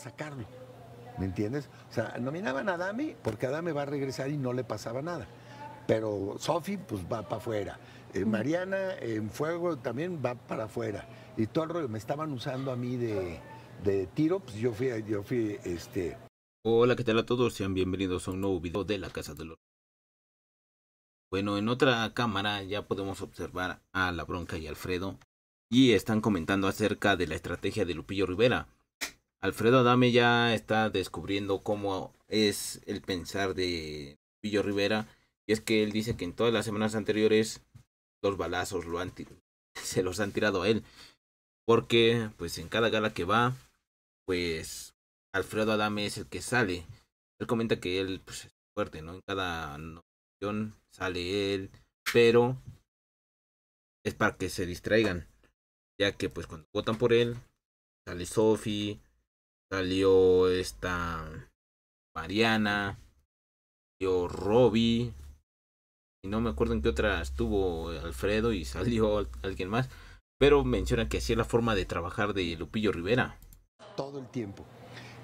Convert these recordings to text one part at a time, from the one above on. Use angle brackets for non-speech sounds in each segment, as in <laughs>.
sacarlo. ¿Me entiendes? O sea, nominaban a Adame porque Adame va a regresar y no le pasaba nada. Pero Sofi, pues va para afuera. Eh, Mariana en Fuego también va para afuera. Y todo el rollo, me estaban usando a mí de, de tiro, pues yo fui, yo fui, este... Hola, ¿qué tal a todos? Sean bienvenidos a un nuevo video de la Casa de los... Bueno, en otra cámara ya podemos observar a La Bronca y Alfredo y están comentando acerca de la estrategia de Lupillo Rivera Alfredo Adame ya está descubriendo cómo es el pensar de Villo Rivera. Y es que él dice que en todas las semanas anteriores los balazos <laughs> se los han tirado a él. Porque pues en cada gala que va, pues Alfredo Adame es el que sale. Él comenta que él pues, es fuerte, ¿no? En cada noción sale él, pero es para que se distraigan. Ya que pues cuando votan por él, sale Sophie, Salió esta Mariana. Salió Roby... Y no me acuerdo en qué otra estuvo Alfredo y salió alguien más. Pero menciona que así es la forma de trabajar de Lupillo Rivera. Todo el tiempo.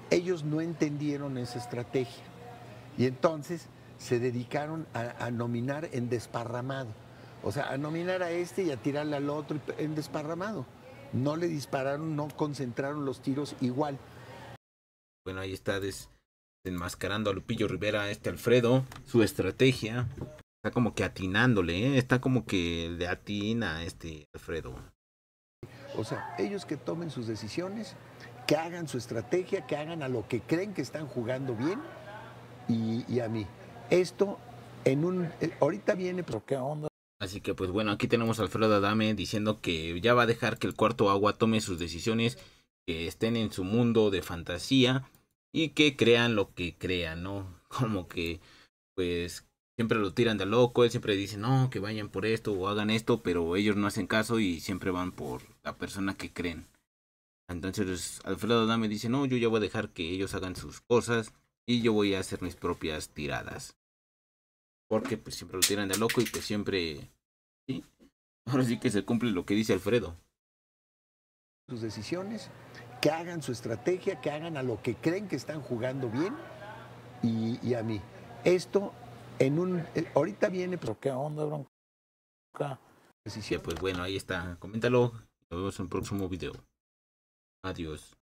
Ellos no entendieron esa estrategia. Y entonces se dedicaron a, a nominar en desparramado. O sea, a nominar a este y a tirarle al otro en desparramado. No le dispararon, no concentraron los tiros igual bueno, ahí está desenmascarando a Lupillo Rivera, este Alfredo, su estrategia. Está como que atinándole, ¿eh? está como que le atina a este Alfredo. O sea, ellos que tomen sus decisiones, que hagan su estrategia, que hagan a lo que creen que están jugando bien y, a mí. Esto en un... Eh, ahorita viene... Pero pues, qué onda. Así que pues bueno, aquí tenemos a Alfredo Adame diciendo que ya va a dejar que el cuarto agua tome sus decisiones, que estén en su mundo de fantasía y que crean lo que crean, ¿no? <laughs> Como que, pues, siempre lo tiran de loco, él siempre dice, no, que vayan por esto o hagan esto, pero ellos no hacen caso y siempre van por la persona que creen. Entonces Alfredo Dame dice, no, yo ya voy a dejar que ellos hagan sus cosas y yo voy a hacer mis propias tiradas. Porque pues siempre lo tiran de loco y pues siempre... ¿sí? Ahora sí que se cumple lo que dice Alfredo. Sus decisiones que hagan su estrategia, que hagan a lo que creen que están jugando bien y, a mí. Esto en un... Eh, ahorita viene... Pues, ¿Qué onda, bronca? Pues bueno, ahí está. Coméntalo. Nos vemos en un próximo video. Adiós.